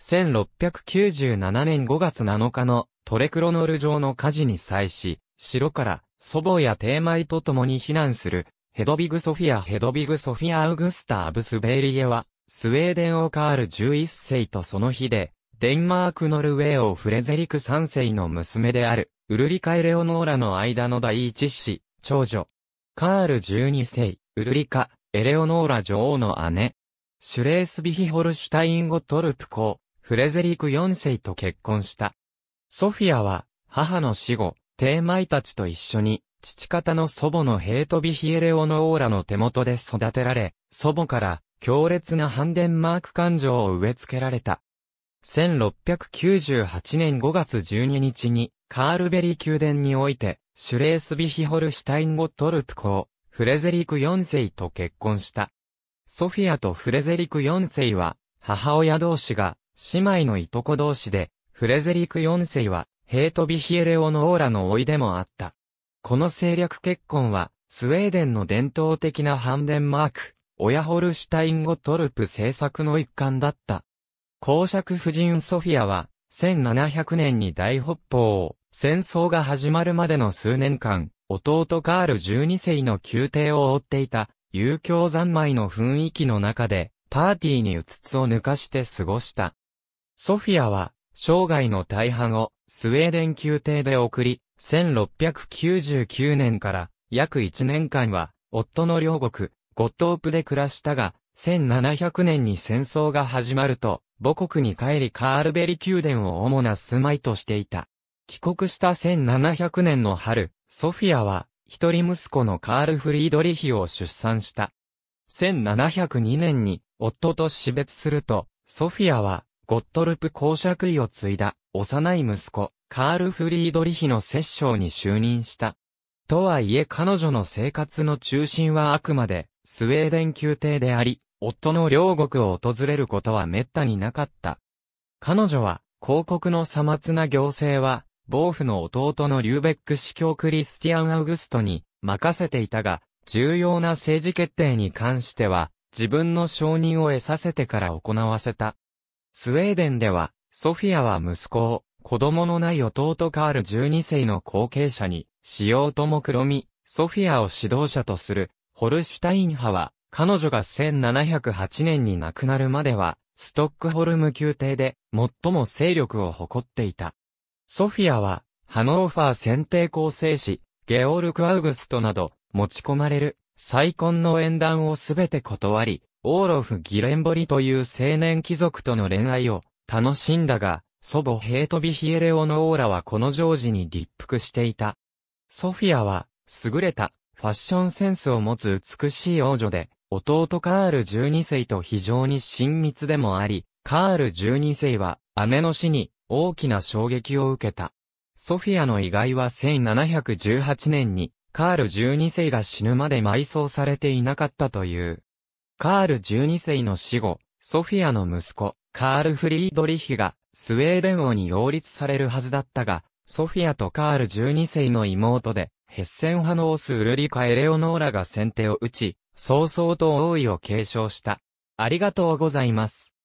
1697年5月7日のトレクロノル城の火事に際し、城から祖母や帝米と共に避難するヘドビグ・ソフィア・ヘドビグ・ソフィア・アウグスタ・ー・ブスベーリエは、スウェーデンをカール11世とその日で、デンマーク・ノルウェーをフレゼリク3世の娘である、ウルリカ・エレオノーラの間の第一子、長女。カール12世、ウルリカ、エレオノーラ女王の姉。シュレースビヒホルシュタインゴトルプ公、フレゼリク4世と結婚した。ソフィアは、母の死後、テーマイたちと一緒に、父方の祖母のヘートビヒエレオノオーラの手元で育てられ、祖母から強烈なハンデンマーク感情を植え付けられた。1698年5月12日に、カールベリー宮殿において、シュレースビヒホルシュタインゴトルプ公、フレゼリク4世と結婚した。ソフィアとフレゼリク4世は、母親同士が姉妹のいとこ同士で、フレゼリク4世は、ヘイトビヒエレオノーラの老いでもあった。この政略結婚は、スウェーデンの伝統的なハンデンマーク、親ホルシュタイン語トルプ政策の一環だった。公爵夫人ソフィアは、1700年に大北方、戦争が始まるまでの数年間、弟カール12世の宮廷を追っていた、遊興三昧の雰囲気の中で、パーティーにうつつを抜かして過ごした。ソフィアは、生涯の大半をスウェーデン宮廷で送り、1699年から約1年間は、夫の両国、ゴットープで暮らしたが、1700年に戦争が始まると、母国に帰りカールベリ宮殿を主な住まいとしていた。帰国した1700年の春、ソフィアは、一人息子のカール・フリードリヒを出産した。1702年に、夫と死別すると、ソフィアは、ゴットルプ公爵位を継いだ、幼い息子、カール・フリードリヒの摂政に就任した。とはいえ彼女の生活の中心はあくまで、スウェーデン宮廷であり、夫の両国を訪れることは滅多になかった。彼女は、広告のさまつな行政は、暴父の弟のリューベック司教クリスティアン・アウグストに任せていたが、重要な政治決定に関しては、自分の承認を得させてから行わせた。スウェーデンでは、ソフィアは息子を、子供のない弟カール12世の後継者に、しようとも黒み、ソフィアを指導者とする、ホルシュタイン派は、彼女が1708年に亡くなるまでは、ストックホルム宮廷で、最も勢力を誇っていた。ソフィアは、ハノーファー選定構成士、ゲオルク・アウグストなど、持ち込まれる、再婚の縁談をすべて断り、オーロフ・ギレンボリという青年貴族との恋愛を楽しんだが、祖母ヘイトビヒエレオノーラはこのジョージに立腹していた。ソフィアは、優れたファッションセンスを持つ美しい王女で、弟カール12世と非常に親密でもあり、カール12世は姉の死に大きな衝撃を受けた。ソフィアの遺骸は1718年にカール12世が死ぬまで埋葬されていなかったという。カール12世の死後、ソフィアの息子、カール・フリードリヒが、スウェーデン王に擁立されるはずだったが、ソフィアとカール12世の妹で、ヘッセン派のオス・ウルリカ・エレオノーラが先手を打ち、早々と王位を継承した。ありがとうございます。